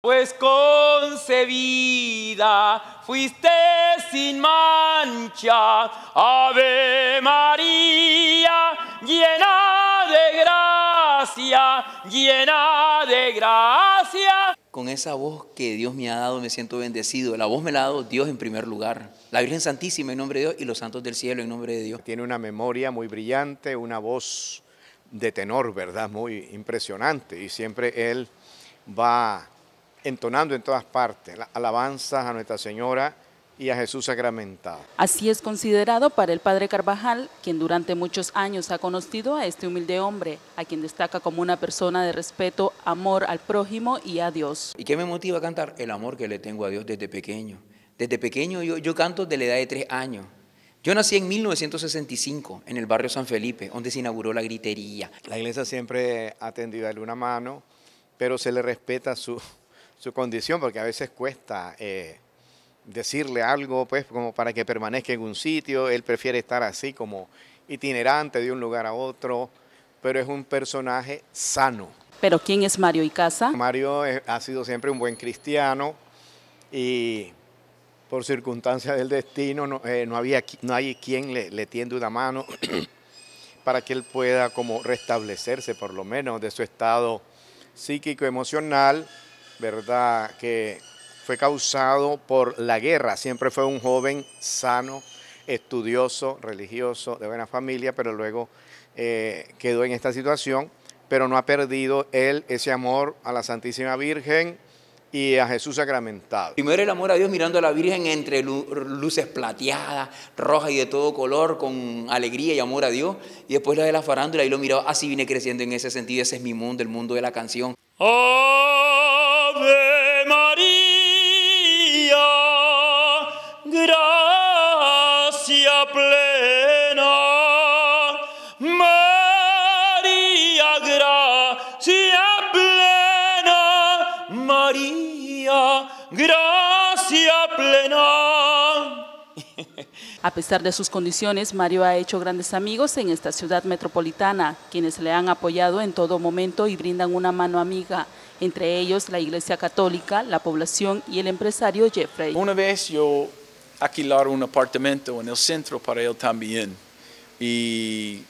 Pues concebida fuiste sin mancha, Ave María, llena de gracia, llena de gracia. Con esa voz que Dios me ha dado me siento bendecido. La voz me la ha dado Dios en primer lugar. La Virgen Santísima en nombre de Dios y los santos del cielo en nombre de Dios. Tiene una memoria muy brillante, una voz de tenor, ¿verdad? Muy impresionante. Y siempre él va entonando en todas partes alabanzas a Nuestra Señora y a Jesús sacramentado. Así es considerado para el padre Carvajal, quien durante muchos años ha conocido a este humilde hombre, a quien destaca como una persona de respeto, amor al prójimo y a Dios. ¿Y qué me motiva a cantar? El amor que le tengo a Dios desde pequeño. Desde pequeño yo, yo canto desde la edad de tres años. Yo nací en 1965 en el barrio San Felipe, donde se inauguró la gritería. La iglesia siempre ha tendido a él una mano, pero se le respeta su, su condición, porque a veces cuesta eh, decirle algo, pues, como para que permanezca en un sitio. Él prefiere estar así, como itinerante de un lugar a otro, pero es un personaje sano. ¿Pero quién es Mario Icaza? Mario ha sido siempre un buen cristiano y por circunstancias del destino no, eh, había, no hay quien le, le tiende una mano para que él pueda como restablecerse por lo menos de su estado psíquico-emocional ¿verdad? Que fue causado por la guerra. Siempre fue un joven sano, estudioso, religioso, de buena familia, pero luego eh, quedó en esta situación, pero no ha perdido él ese amor a la Santísima Virgen y a Jesús sacramentado. Primero el amor a Dios mirando a la Virgen entre luces plateadas, rojas y de todo color, con alegría y amor a Dios, y después la de la farándula y lo miraba, así ah, viene creciendo en ese sentido, ese es mi mundo, el mundo de la canción. ¡Oh! A pesar de sus condiciones, Mario ha hecho grandes amigos en esta ciudad metropolitana, quienes le han apoyado en todo momento y brindan una mano amiga, entre ellos la Iglesia Católica, la población y el empresario Jeffrey. Una vez yo alquilar un apartamento en el centro para él también, y,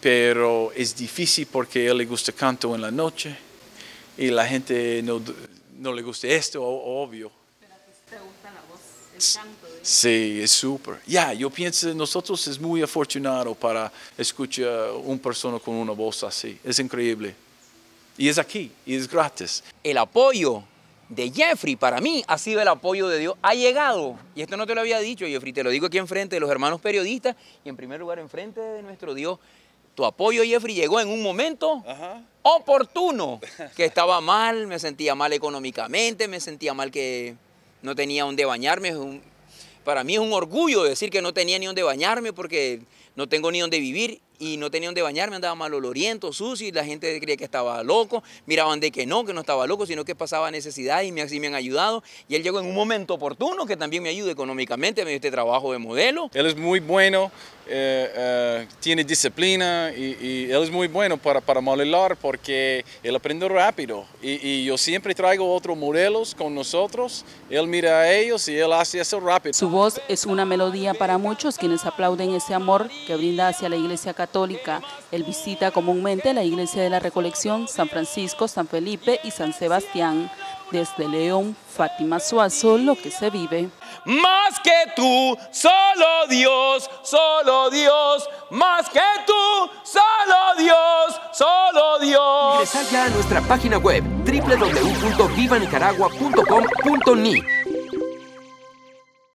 pero es difícil porque a él le gusta canto en la noche y la gente no, no le gusta esto, obvio. Pero Sí, es súper. Ya, yo pienso, nosotros es muy afortunado para escuchar a una persona con una voz así. Es increíble. Y es aquí, y es gratis. El apoyo de Jeffrey para mí ha sido el apoyo de Dios. Ha llegado, y esto no te lo había dicho, Jeffrey, te lo digo aquí enfrente de los hermanos periodistas y en primer lugar enfrente de nuestro Dios. Tu apoyo, Jeffrey, llegó en un momento oportuno, que estaba mal, me sentía mal económicamente, me sentía mal que no tenía donde bañarme. Un, para mí es un orgullo decir que no tenía ni dónde bañarme porque no tengo ni donde vivir y no tenía donde bañarme, andaba mal oloriento, sucio, y la gente creía que estaba loco, miraban de que no, que no estaba loco, sino que pasaba necesidad y me, así me han ayudado. Y él llegó en un momento oportuno que también me ayuda económicamente, me dio este trabajo de modelo. Él es muy bueno, eh, eh, tiene disciplina y, él es muy bueno para, para modelar porque él aprende rápido. Y, y yo siempre traigo otros modelos con nosotros, él mira a ellos y él hace eso rápido. Su voz es una melodía para muchos quienes aplauden ese amor que brinda hacia la iglesia católica católica. Él visita comúnmente la iglesia de la Recolección, San Francisco, San Felipe y San Sebastián. Desde León, Fátima Suazo, lo que se vive. Más que tú, solo Dios, solo Dios, más que tú, solo Dios, solo Dios. Ingresa ya a nuestra página web www.vivanicaragua.com.ni